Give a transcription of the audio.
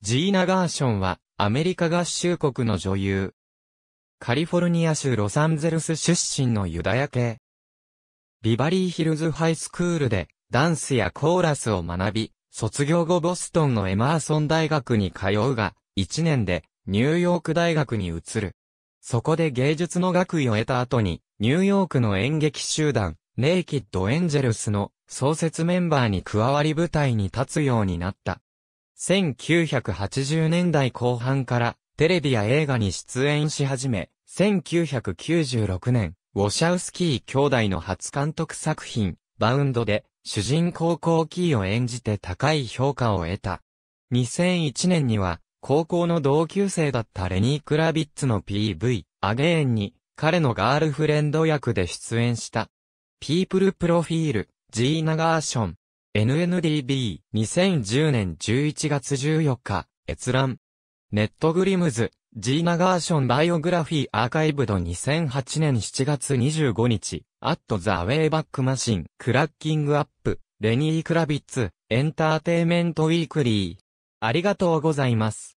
ジーナ・ガーションは、アメリカ合衆国の女優。カリフォルニア州ロサンゼルス出身のユダヤ系。ビバリーヒルズハイスクールで、ダンスやコーラスを学び、卒業後ボストンのエマーソン大学に通うが、1年で、ニューヨーク大学に移る。そこで芸術の学位を得た後に、ニューヨークの演劇集団、ネイキッド・エンジェルスの創設メンバーに加わり舞台に立つようになった。1980年代後半からテレビや映画に出演し始め、1996年、ウォシャウスキー兄弟の初監督作品、バウンドで、主人公コーキーを演じて高い評価を得た。2001年には、高校の同級生だったレニー・クラビッツの PV、アゲーンに、彼のガールフレンド役で出演した。ピープルプロフィール、ジーナ・ガーション、NNDB、2010年11月14日、閲覧。ネットグリムズ、ジーナ・ガーション・バイオグラフィー・アーカイブド2008年7月25日、アット・ザ・ウェイバック・マシン、クラッキング・アップ、レニー・クラビッツ、エンターテイメント・ウィークリー。ありがとうございます。